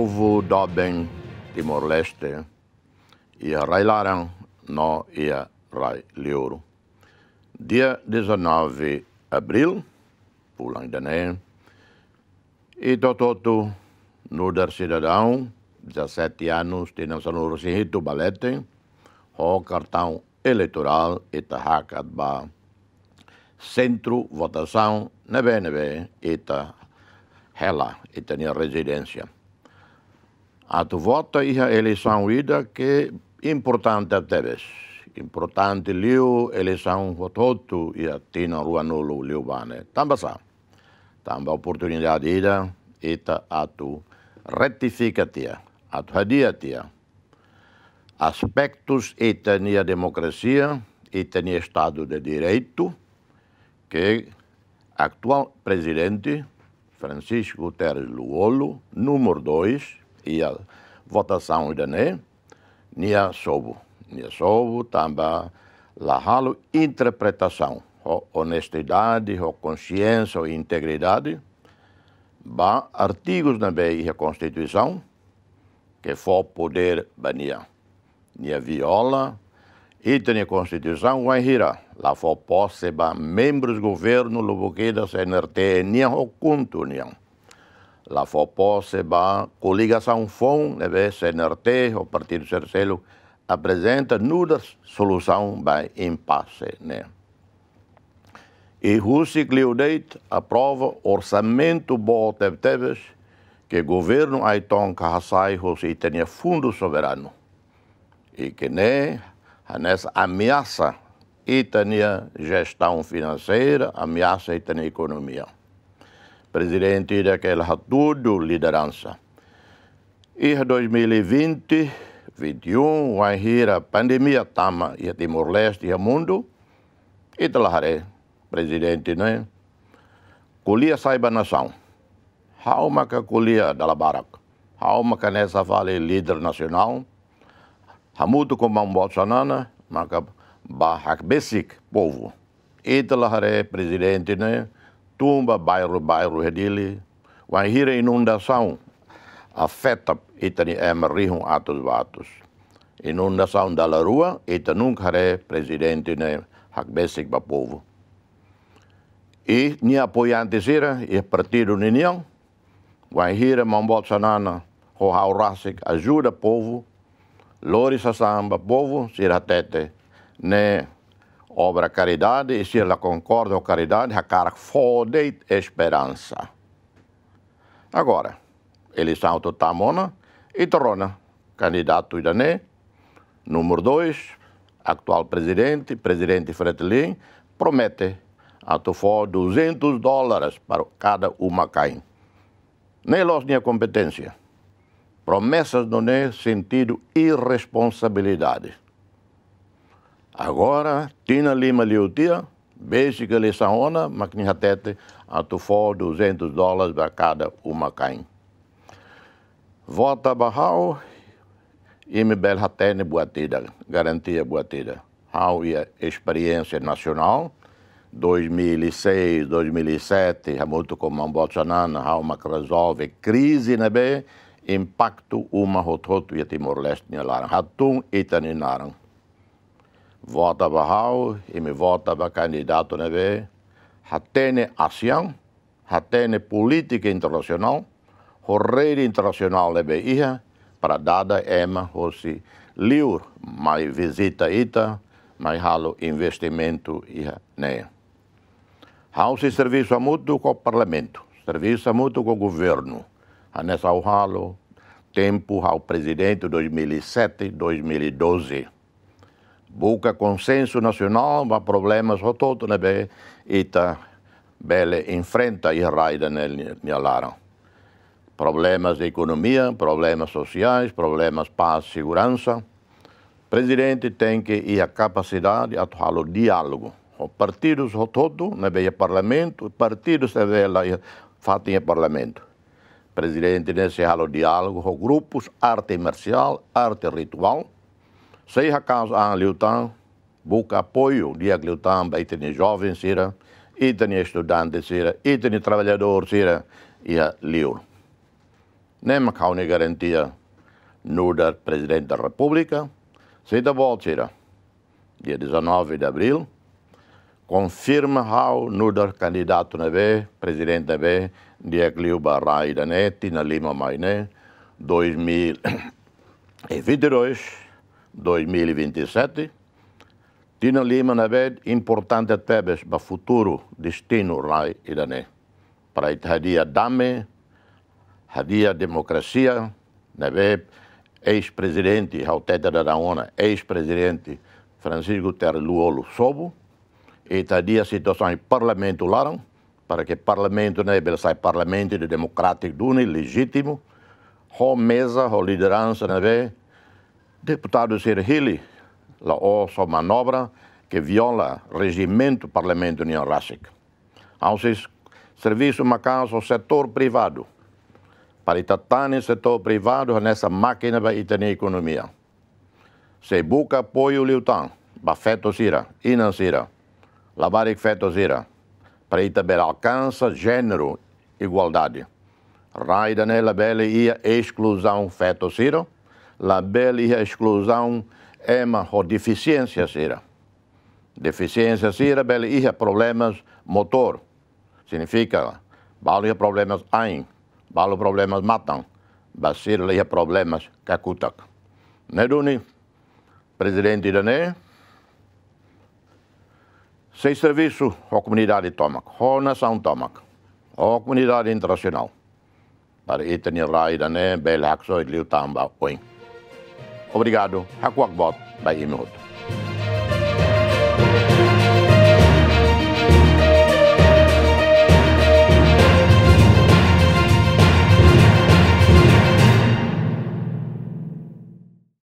Kosovo, Doben, Timor-Leste, e Rai Larão, nó ia Rai Leouro. Dia 19 abril, pulang Dané, e Tototo, Nudar Cidadão, 17 anos, tem nação Rosihito Balete, o cartão eleitoral e Tahaka Ba. Centro Votação 99 Eta Hela, Etania Residência a tu voto e a eleição ida que importante teves. Importante liu eleição vototo e a tina rua nulo liu bane. Tamba sa. Tamba oportunidade ida eta a tu rectifica tia, a tu hadia tia. Aspectos e nia democracia, e nia estado de direito, que actual presidente Francisco Teres Luolo, número 2, ia votação de idane, é. nia sobo. Nia sobo também la halo interpretação, ho honestidade, ho consciência, ho integridade, ba artigos na BIA Constituição, que for poder bania. Nia viola, e item Constituição vai hirar lá for posse ba membros governo loboquedas NRT, nia ho conto, nia la FOPO va, coligação FON, CNRT, né, o Partido Cercelo, apresenta nula solução para impasse. Né? E Rússia Gliudeit aprova orçamento bom que que governo Aiton Kahassai Rússia tenha fundo soberano e que né nessa ameaça e tenha gestão financeira, ameaça e tenha economia da Idäkel Hatudu liderança. E 2020, 21, a pandemia Tama e Timor-Leste e mundo, e Talahare, presidente, né? Colia saiba nação. How maka colia dala barak? How maka nessa vale líder nacional? Hamuto com Bolsonaro, maka bahak basic povo. E Talahare, presidente, né? tumba bairro bairro Redili. É dele. Uma gira inundação afeta itani emerrihun é, atos vatos. Inundação da la rua, ita nunca é presidente né hakbesik é ba povo. E ni apoiantes ira, e partido ninião, uma gira mambolsanana, ho haurasik ajuda povo, lori Sassamba, povo, siratete, né obra caridade e se ela concorda com caridade, a cara fode esperança. Agora, eleição totamona e torna candidato Idané, número 2, atual presidente, presidente Fretilin, promete a Tufó 200 dólares para cada uma caim. Nem los nem competência. Promessas do Né sentido irresponsabilidade. Agora, Tina Lima Liutia, Beijica Lissaona, Macnihatete, Atufó, 200 dólares para cada uma caim. Vota belha Imibel Hatene Boatida, Garantia Boatida. Hau e Experiência Nacional, 2006, 2007, a muito como Bolsonaro, hau uma resolve crise, na né, B, Impacto uma rototo e Timor-Leste, né lá. Hatum e Taninaram vota para Raul e me vota para candidato na B. Hatene ação, tem política internacional, o rede internacional na né, BIA, para dada ema hoje liur mais visita ita, mais halo investimento ia ne. Hausi serviço é muito com o parlamento, serviço é muito com o governo. a nessa halo, tempo ao presidente 2007, 2012 busca consenso nacional, mas problemet har tot ne be ita bele enfrenta i raiden njalaren. Problemas de economia, problemas sociais, problemas paz, segurança. O presidente tem que ir a capacidade de atuar o diálogo. Os partidos todo, né, bem, parlamento, partidos né, bem, fazem parlamento presidente nesse o diálogo com grupos, arte marcial, arte ritual, Seihakaus a Liutan busca apoio de Liutan para os jovens, para os estudantes, para os trabalhadores e a Liur. Nem há uma garantia no da Presidente da República, se da volta, dia 19 de abril, confirma o nudar candidato na B, presidente dia B, Diaglio Barrai Danetti, na Lima Mainé, 2022. 2027. Tino Lima na ved importante tebes ba futuro destino lá idane. Para it hadia dame, hadia democracia, na ved ex-presidente Rauteta da Daona, ex-presidente Francisco Terluolo Sobo, e hadia situação em parlamento lá, para que parlamento né, sai parlamento de democrático dune, legítimo, ho mesa, ho liderança na né, ved, Deputado Sirhili, la osa manobra que viola regimento parlamento neorásico. Anses, serviço causa ao setor privado. Para tatane setor privado nessa máquina para itane economia. Se busca apoio liutan, ba feto sira, inan sira, labarik feto sira. Para itaber alcança gênero igualdade. Raida nela bele ia exclusão feto sira la bellica esclusione ema é ho deficiências Deficiência Deficiências era bellica problemas motor. Significa, bellica problemas aí, bellica problemas matan, bellica problemas kakutak. Neduni, presidente da sem serviço à comunidade Tomac, à nação Tomac, à comunidade internacional. Para Itani né Dané, Belhaxo e Liutamba, Oink. Obrigado. Hakuakbot, Bahia Minuto.